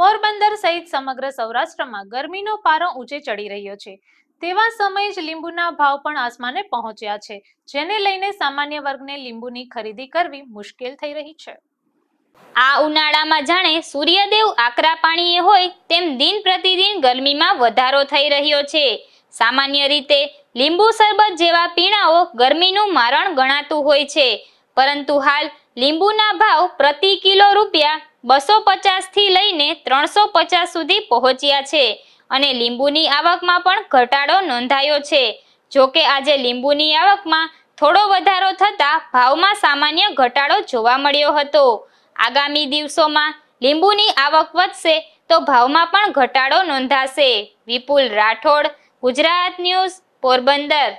પોરબંદર સહિત સમગ્ર સૌરાષ્ટ્રમાં ગરમીનો પારો ઊંચે ચડી રહ્યો છે તેવા સમયે જ લીંબુના ભાવ પણ આસમાને પહોંચ્યા છે જેને લઈને સામાન્ય વર્ગને લીંબુની ખરીદી કરવી મુશ્કેલ થઈ રહી છે આ ઉનાળામાં જાણે સૂર્યદેવ આકરા પાણીએ હોય તેમ દિન પ્રતિદિન ગરમીમાં વધારો થઈ રહ્યો છે સામાન્ય રીતે લીંબુ શરબત જેવા પીણાઓ ગરમીનું મારણ ગણાતું હોય છે પરંતુ હાલ લીંબુના ભાવ પ્રતિ કિલો રૂપિયા બસો પચાસથી લઈને ત્રણસો પચાસ સુધી પહોંચ્યા છે અને લીંબુની આવકમાં પણ ઘટાડો નોંધાયો છે જોકે આજે લીંબુની આવકમાં થોડો વધારો થતાં ભાવમાં સામાન્ય ઘટાડો જોવા મળ્યો હતો આગામી દિવસોમાં લીંબુની આવક વધશે તો ભાવમાં પણ ઘટાડો નોંધાશે વિપુલ રાઠોડ ગુજરાત ન્યૂઝ પોરબંદર